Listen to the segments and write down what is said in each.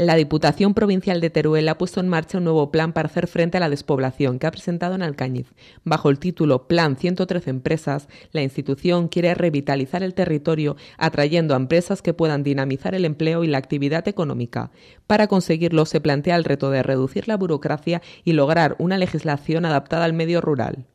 la Diputación Provincial de Teruel ha puesto en marcha un nuevo plan para hacer frente a la despoblación que ha presentado en Alcañiz. Bajo el título Plan 113 Empresas, la institución quiere revitalizar el territorio atrayendo a empresas que puedan dinamizar el empleo y la actividad económica. Para conseguirlo se plantea el reto de reducir la burocracia y lograr una legislación adaptada al medio rural.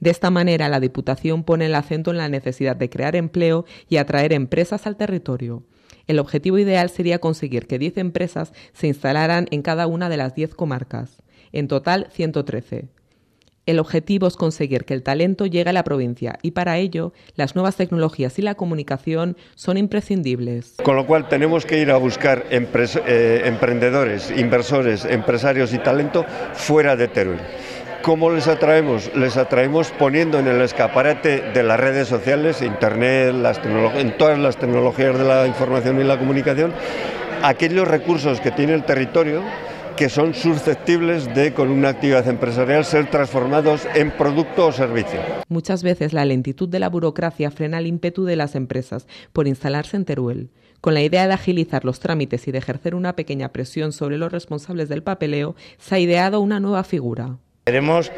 De esta manera, la Diputación pone el acento en la necesidad de crear empleo y atraer empresas al territorio. El objetivo ideal sería conseguir que 10 empresas se instalaran en cada una de las 10 comarcas, en total 113. El objetivo es conseguir que el talento llegue a la provincia y para ello las nuevas tecnologías y la comunicación son imprescindibles. Con lo cual tenemos que ir a buscar eh, emprendedores, inversores, empresarios y talento fuera de Teruel. ¿Cómo les atraemos? Les atraemos poniendo en el escaparate de las redes sociales, internet, en todas las tecnologías de la información y la comunicación, aquellos recursos que tiene el territorio que son susceptibles de, con una actividad empresarial, ser transformados en producto o servicio. Muchas veces la lentitud de la burocracia frena el ímpetu de las empresas por instalarse en Teruel. Con la idea de agilizar los trámites y de ejercer una pequeña presión sobre los responsables del papeleo, se ha ideado una nueva figura, Queremos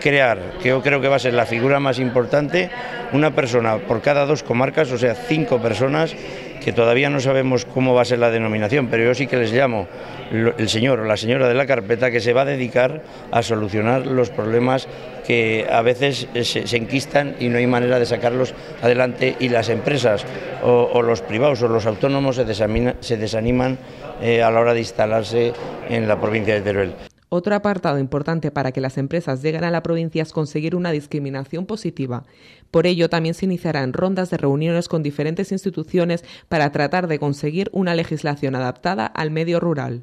crear, que yo creo que va a ser la figura más importante, una persona por cada dos comarcas, o sea, cinco personas, que todavía no sabemos cómo va a ser la denominación, pero yo sí que les llamo el señor o la señora de la carpeta que se va a dedicar a solucionar los problemas que a veces eh, se, enquistan y no hay manera de sacarlos adelante y las empresas o, los privados o los autónomos se, desaniman eh, a la hora de instalarse en la provincia de Teruel. Otro apartado importante para que las empresas lleguen a la provincia es conseguir una discriminación positiva. Por ello, también se iniciarán rondas de reuniones con diferentes instituciones para tratar de conseguir una legislación adaptada al medio rural.